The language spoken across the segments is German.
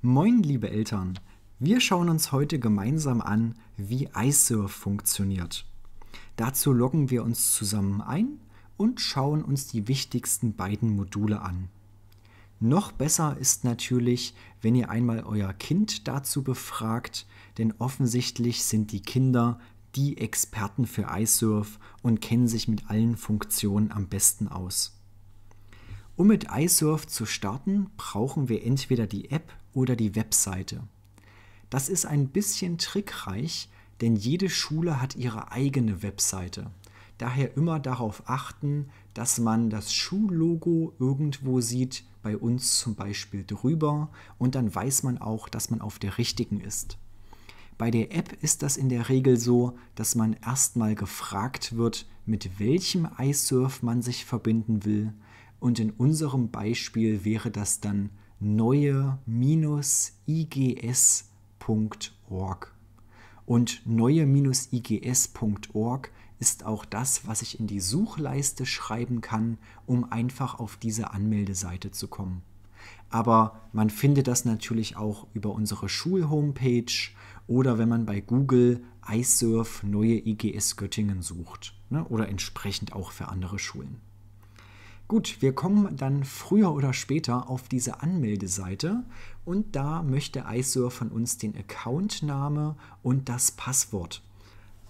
Moin, liebe Eltern! Wir schauen uns heute gemeinsam an, wie iSurf funktioniert. Dazu loggen wir uns zusammen ein und schauen uns die wichtigsten beiden Module an. Noch besser ist natürlich, wenn ihr einmal euer Kind dazu befragt, denn offensichtlich sind die Kinder die Experten für iSurf und kennen sich mit allen Funktionen am besten aus. Um mit iSurf zu starten, brauchen wir entweder die App oder die Webseite. Das ist ein bisschen trickreich, denn jede Schule hat ihre eigene Webseite. Daher immer darauf achten, dass man das Schullogo irgendwo sieht, bei uns zum Beispiel drüber, und dann weiß man auch, dass man auf der richtigen ist. Bei der App ist das in der Regel so, dass man erstmal gefragt wird, mit welchem iSurf man sich verbinden will. Und in unserem Beispiel wäre das dann neue-igs.org. Und neue-igs.org ist auch das, was ich in die Suchleiste schreiben kann, um einfach auf diese Anmeldeseite zu kommen. Aber man findet das natürlich auch über unsere Schulhomepage oder wenn man bei Google iSurf neue IGS Göttingen sucht ne, oder entsprechend auch für andere Schulen. Gut, wir kommen dann früher oder später auf diese Anmeldeseite und da möchte iSurf von uns den Accountname und das Passwort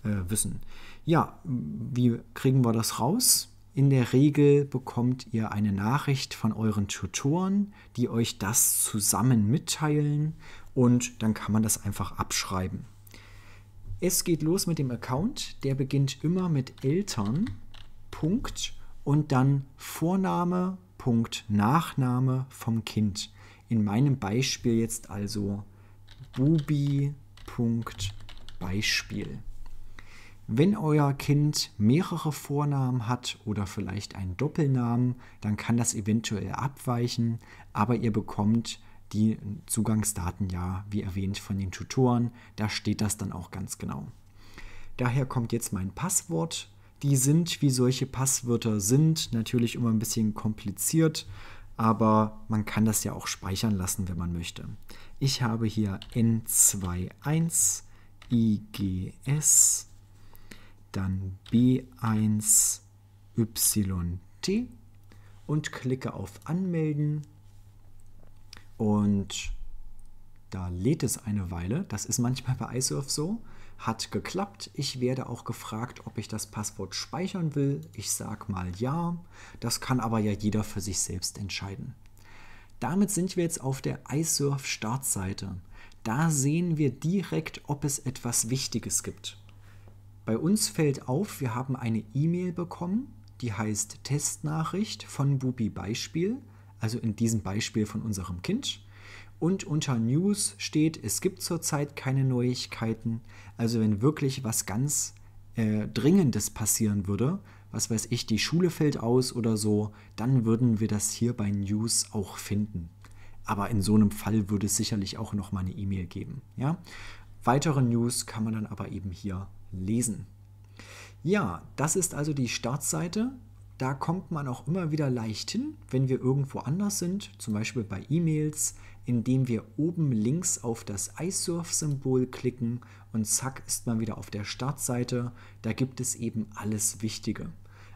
äh, wissen. Ja, wie kriegen wir das raus? In der Regel bekommt ihr eine Nachricht von euren Tutoren, die euch das zusammen mitteilen und dann kann man das einfach abschreiben. Es geht los mit dem Account, der beginnt immer mit Eltern. Punkt und dann Vorname, Punkt, Nachname vom Kind. In meinem Beispiel jetzt also Bubi, Punkt, Beispiel. Wenn euer Kind mehrere Vornamen hat oder vielleicht einen Doppelnamen, dann kann das eventuell abweichen, aber ihr bekommt die Zugangsdaten ja, wie erwähnt, von den Tutoren. Da steht das dann auch ganz genau. Daher kommt jetzt mein Passwort die sind, wie solche Passwörter sind, natürlich immer ein bisschen kompliziert, aber man kann das ja auch speichern lassen, wenn man möchte. Ich habe hier N21 IGS, dann B1YT und klicke auf Anmelden und da lädt es eine Weile. Das ist manchmal bei iSurf so. Hat geklappt. Ich werde auch gefragt, ob ich das Passwort speichern will. Ich sage mal ja. Das kann aber ja jeder für sich selbst entscheiden. Damit sind wir jetzt auf der iSurf Startseite. Da sehen wir direkt, ob es etwas Wichtiges gibt. Bei uns fällt auf, wir haben eine E-Mail bekommen, die heißt Testnachricht von Bubi Beispiel, also in diesem Beispiel von unserem Kind. Und unter News steht, es gibt zurzeit keine Neuigkeiten. Also wenn wirklich was ganz äh, Dringendes passieren würde, was weiß ich, die Schule fällt aus oder so, dann würden wir das hier bei News auch finden. Aber in so einem Fall würde es sicherlich auch nochmal eine E-Mail geben. Ja? Weitere News kann man dann aber eben hier lesen. Ja, das ist also die Startseite. Da kommt man auch immer wieder leicht hin, wenn wir irgendwo anders sind, zum Beispiel bei E-Mails, indem wir oben links auf das iSurf-Symbol klicken und zack ist man wieder auf der Startseite. Da gibt es eben alles Wichtige.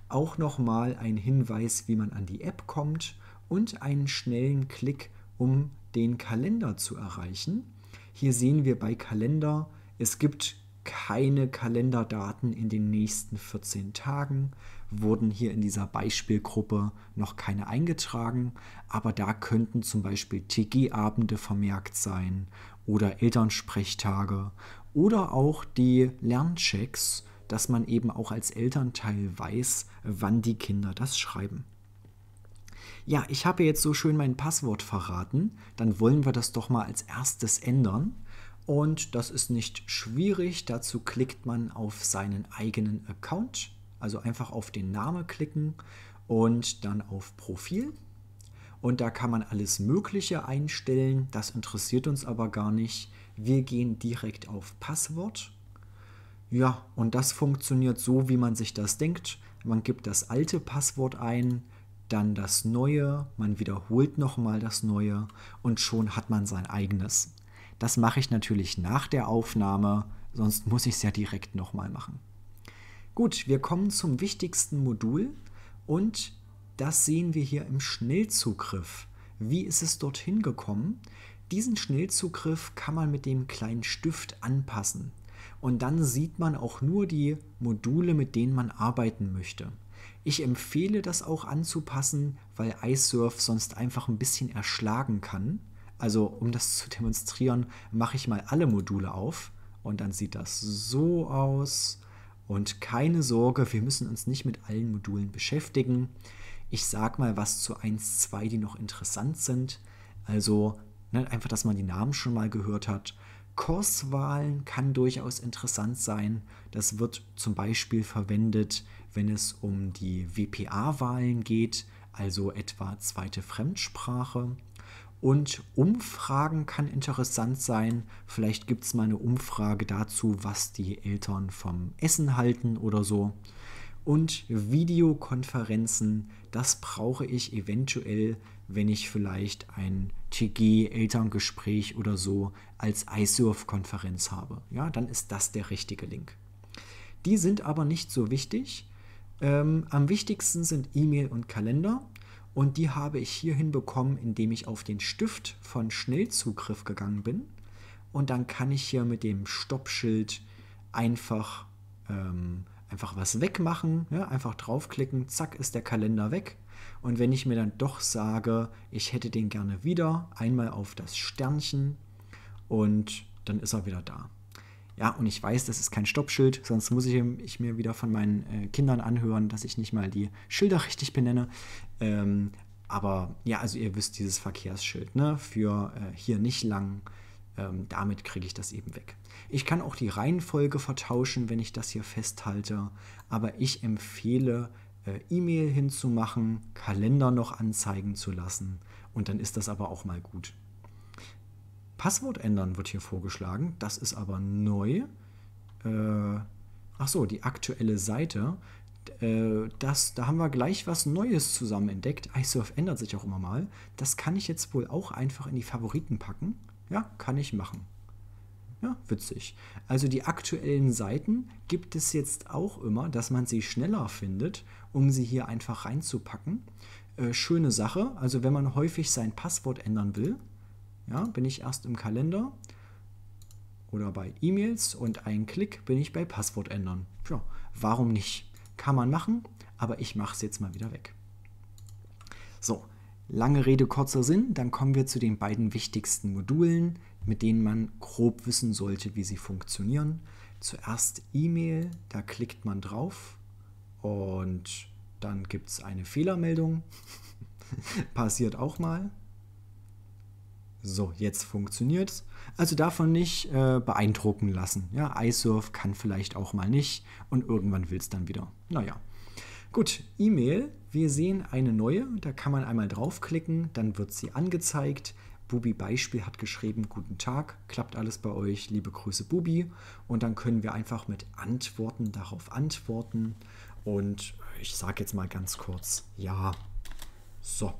Auch nochmal ein Hinweis, wie man an die App kommt und einen schnellen Klick, um den Kalender zu erreichen. Hier sehen wir bei Kalender, es gibt keine Kalenderdaten in den nächsten 14 Tagen wurden hier in dieser Beispielgruppe noch keine eingetragen, aber da könnten zum Beispiel TG-Abende vermerkt sein oder Elternsprechtage oder auch die Lernchecks, dass man eben auch als Elternteil weiß, wann die Kinder das schreiben. Ja, ich habe jetzt so schön mein Passwort verraten, dann wollen wir das doch mal als erstes ändern. Und das ist nicht schwierig, dazu klickt man auf seinen eigenen Account also einfach auf den Namen klicken und dann auf Profil. Und da kann man alles Mögliche einstellen. Das interessiert uns aber gar nicht. Wir gehen direkt auf Passwort. Ja, und das funktioniert so, wie man sich das denkt. Man gibt das alte Passwort ein, dann das neue, man wiederholt nochmal das neue und schon hat man sein eigenes. Das mache ich natürlich nach der Aufnahme, sonst muss ich es ja direkt nochmal machen. Gut, wir kommen zum wichtigsten Modul und das sehen wir hier im Schnellzugriff. Wie ist es dorthin gekommen? Diesen Schnellzugriff kann man mit dem kleinen Stift anpassen. Und dann sieht man auch nur die Module, mit denen man arbeiten möchte. Ich empfehle das auch anzupassen, weil iSurf sonst einfach ein bisschen erschlagen kann. Also um das zu demonstrieren, mache ich mal alle Module auf und dann sieht das so aus. Und keine Sorge, wir müssen uns nicht mit allen Modulen beschäftigen. Ich sage mal was zu 1, 2, die noch interessant sind. Also ne, einfach, dass man die Namen schon mal gehört hat. Kurswahlen kann durchaus interessant sein. Das wird zum Beispiel verwendet, wenn es um die WPA-Wahlen geht, also etwa zweite Fremdsprache. Und Umfragen kann interessant sein. Vielleicht gibt es mal eine Umfrage dazu, was die Eltern vom Essen halten oder so. Und Videokonferenzen, das brauche ich eventuell, wenn ich vielleicht ein TG-Elterngespräch oder so als iSurf-Konferenz habe. Ja, dann ist das der richtige Link. Die sind aber nicht so wichtig. Ähm, am wichtigsten sind E-Mail und Kalender. Und die habe ich hier hinbekommen, indem ich auf den Stift von Schnellzugriff gegangen bin. Und dann kann ich hier mit dem Stoppschild einfach, ähm, einfach was wegmachen. Ja? Einfach draufklicken, zack, ist der Kalender weg. Und wenn ich mir dann doch sage, ich hätte den gerne wieder, einmal auf das Sternchen und dann ist er wieder da. Ja, und ich weiß, das ist kein Stoppschild, sonst muss ich, ich mir wieder von meinen äh, Kindern anhören, dass ich nicht mal die Schilder richtig benenne. Ähm, aber ja, also ihr wisst dieses Verkehrsschild, ne? Für äh, hier nicht lang. Ähm, damit kriege ich das eben weg. Ich kann auch die Reihenfolge vertauschen, wenn ich das hier festhalte, aber ich empfehle, äh, E-Mail hinzumachen, Kalender noch anzeigen zu lassen und dann ist das aber auch mal gut. Passwort ändern wird hier vorgeschlagen. Das ist aber neu. Äh, ach so, die aktuelle Seite. Äh, das, da haben wir gleich was Neues zusammen entdeckt. iSurf ändert sich auch immer mal. Das kann ich jetzt wohl auch einfach in die Favoriten packen. Ja, kann ich machen. Ja, witzig. Also die aktuellen Seiten gibt es jetzt auch immer, dass man sie schneller findet, um sie hier einfach reinzupacken. Äh, schöne Sache. Also wenn man häufig sein Passwort ändern will, ja, bin ich erst im Kalender oder bei E-Mails und ein Klick bin ich bei Passwort ändern. Tja, warum nicht? Kann man machen, aber ich mache es jetzt mal wieder weg. So, lange Rede, kurzer Sinn, dann kommen wir zu den beiden wichtigsten Modulen, mit denen man grob wissen sollte, wie sie funktionieren. Zuerst E-Mail, da klickt man drauf und dann gibt es eine Fehlermeldung. Passiert auch mal. So, jetzt funktioniert es. Also davon nicht äh, beeindrucken lassen. Ja, iSurf kann vielleicht auch mal nicht und irgendwann will es dann wieder. Naja. Gut, E-Mail. Wir sehen eine neue. Da kann man einmal draufklicken, dann wird sie angezeigt. Bubi Beispiel hat geschrieben, guten Tag, klappt alles bei euch, liebe Grüße Bubi. Und dann können wir einfach mit Antworten darauf antworten. Und ich sage jetzt mal ganz kurz, ja. So.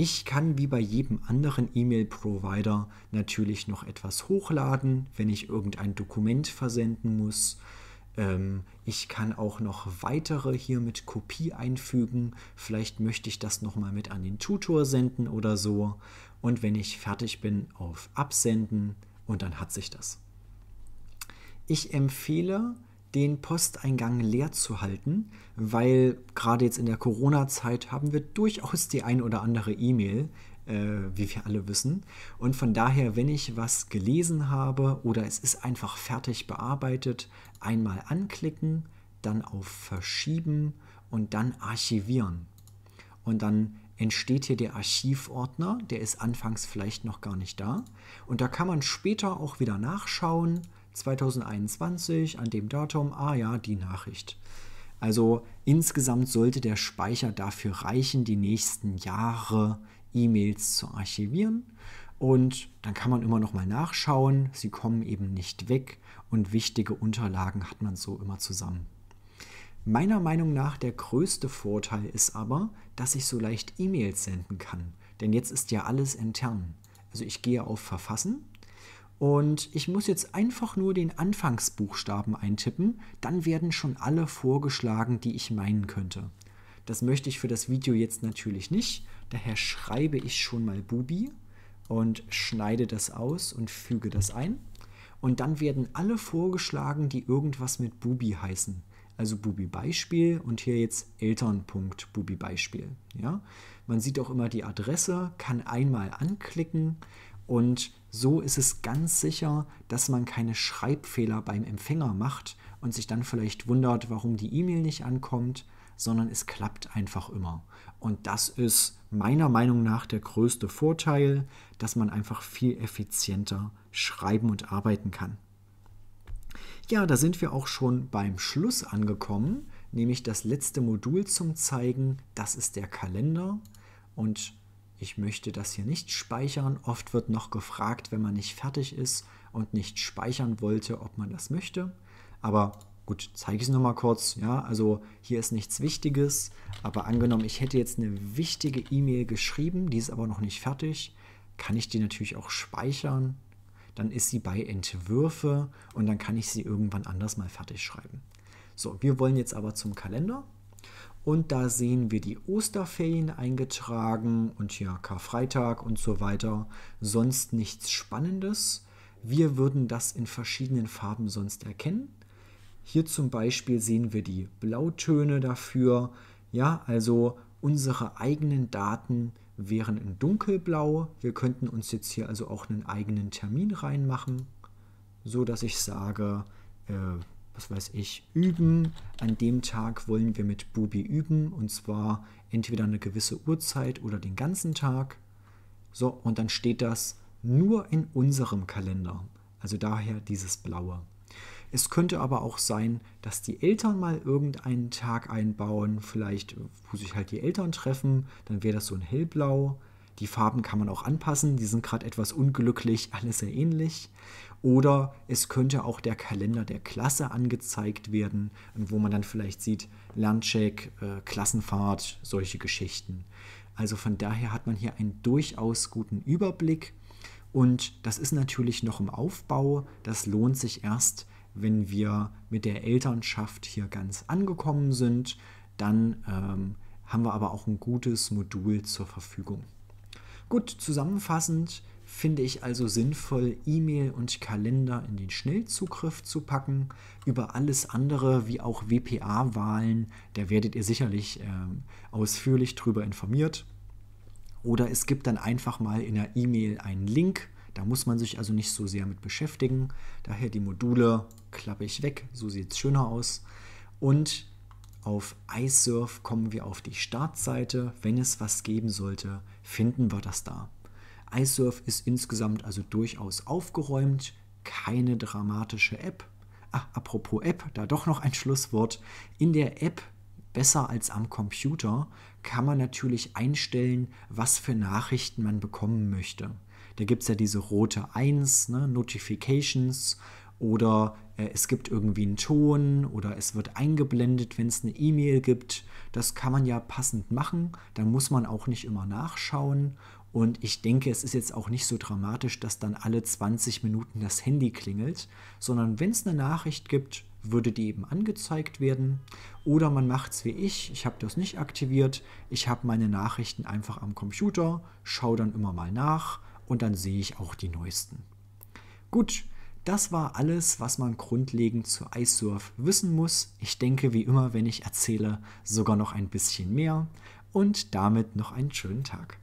Ich kann wie bei jedem anderen E-Mail-Provider natürlich noch etwas hochladen, wenn ich irgendein Dokument versenden muss. Ähm, ich kann auch noch weitere hier mit Kopie einfügen. Vielleicht möchte ich das nochmal mit an den Tutor senden oder so. Und wenn ich fertig bin, auf Absenden und dann hat sich das. Ich empfehle, den Posteingang leer zu halten, weil gerade jetzt in der Corona-Zeit haben wir durchaus die ein oder andere E-Mail, äh, wie wir alle wissen. Und von daher, wenn ich was gelesen habe oder es ist einfach fertig bearbeitet, einmal anklicken, dann auf Verschieben und dann Archivieren. Und dann entsteht hier der Archivordner, der ist anfangs vielleicht noch gar nicht da. Und da kann man später auch wieder nachschauen 2021, an dem Datum, ah ja, die Nachricht. Also insgesamt sollte der Speicher dafür reichen, die nächsten Jahre E-Mails zu archivieren. Und dann kann man immer noch mal nachschauen. Sie kommen eben nicht weg und wichtige Unterlagen hat man so immer zusammen. Meiner Meinung nach der größte Vorteil ist aber, dass ich so leicht E-Mails senden kann. Denn jetzt ist ja alles intern. Also ich gehe auf Verfassen und ich muss jetzt einfach nur den Anfangsbuchstaben eintippen, dann werden schon alle vorgeschlagen, die ich meinen könnte. Das möchte ich für das Video jetzt natürlich nicht, daher schreibe ich schon mal Bubi und schneide das aus und füge das ein. Und dann werden alle vorgeschlagen, die irgendwas mit Bubi heißen. Also Bubi Beispiel und hier jetzt Eltern.bubi Beispiel. Ja? Man sieht auch immer die Adresse, kann einmal anklicken und so ist es ganz sicher, dass man keine Schreibfehler beim Empfänger macht und sich dann vielleicht wundert, warum die E-Mail nicht ankommt, sondern es klappt einfach immer. Und das ist meiner Meinung nach der größte Vorteil, dass man einfach viel effizienter schreiben und arbeiten kann. Ja, da sind wir auch schon beim Schluss angekommen, nämlich das letzte Modul zum Zeigen, das ist der Kalender. Und ich möchte das hier nicht speichern. Oft wird noch gefragt, wenn man nicht fertig ist und nicht speichern wollte, ob man das möchte. Aber gut, zeige ich es nochmal kurz. Ja, also hier ist nichts Wichtiges, aber angenommen, ich hätte jetzt eine wichtige E-Mail geschrieben, die ist aber noch nicht fertig, kann ich die natürlich auch speichern. Dann ist sie bei Entwürfe und dann kann ich sie irgendwann anders mal fertig schreiben. So, wir wollen jetzt aber zum Kalender. Und da sehen wir die Osterferien eingetragen und hier Karfreitag und so weiter. Sonst nichts Spannendes. Wir würden das in verschiedenen Farben sonst erkennen. Hier zum Beispiel sehen wir die Blautöne dafür. Ja, also unsere eigenen Daten wären in dunkelblau. Wir könnten uns jetzt hier also auch einen eigenen Termin reinmachen, so dass ich sage, äh, was weiß ich, üben. An dem Tag wollen wir mit Bubi üben und zwar entweder eine gewisse Uhrzeit oder den ganzen Tag. So, und dann steht das nur in unserem Kalender. Also daher dieses Blaue. Es könnte aber auch sein, dass die Eltern mal irgendeinen Tag einbauen, vielleicht, wo sich halt die Eltern treffen, dann wäre das so ein hellblau. Die Farben kann man auch anpassen, die sind gerade etwas unglücklich, alles sehr ähnlich. Oder es könnte auch der Kalender der Klasse angezeigt werden, wo man dann vielleicht sieht, Lerncheck, äh, Klassenfahrt, solche Geschichten. Also von daher hat man hier einen durchaus guten Überblick und das ist natürlich noch im Aufbau. Das lohnt sich erst, wenn wir mit der Elternschaft hier ganz angekommen sind. Dann ähm, haben wir aber auch ein gutes Modul zur Verfügung. Gut, zusammenfassend finde ich also sinnvoll, E-Mail und Kalender in den Schnellzugriff zu packen. Über alles andere, wie auch WPA-Wahlen, da werdet ihr sicherlich äh, ausführlich drüber informiert. Oder es gibt dann einfach mal in der E-Mail einen Link. Da muss man sich also nicht so sehr mit beschäftigen. Daher die Module klappe ich weg, so sieht es schöner aus. Und auf iSurf kommen wir auf die Startseite. Wenn es was geben sollte, finden wir das da. iSurf ist insgesamt also durchaus aufgeräumt, keine dramatische App. Ach, apropos App, da doch noch ein Schlusswort. In der App, besser als am Computer, kann man natürlich einstellen, was für Nachrichten man bekommen möchte. Da gibt es ja diese rote 1, ne, Notifications oder äh, es gibt irgendwie einen Ton oder es wird eingeblendet, wenn es eine E-Mail gibt. Das kann man ja passend machen, Da muss man auch nicht immer nachschauen. Und ich denke, es ist jetzt auch nicht so dramatisch, dass dann alle 20 Minuten das Handy klingelt, sondern wenn es eine Nachricht gibt, würde die eben angezeigt werden. Oder man macht es wie ich, ich habe das nicht aktiviert, ich habe meine Nachrichten einfach am Computer, schaue dann immer mal nach und dann sehe ich auch die neuesten. Gut, das war alles, was man grundlegend zu Icesurf wissen muss. Ich denke, wie immer, wenn ich erzähle, sogar noch ein bisschen mehr. Und damit noch einen schönen Tag.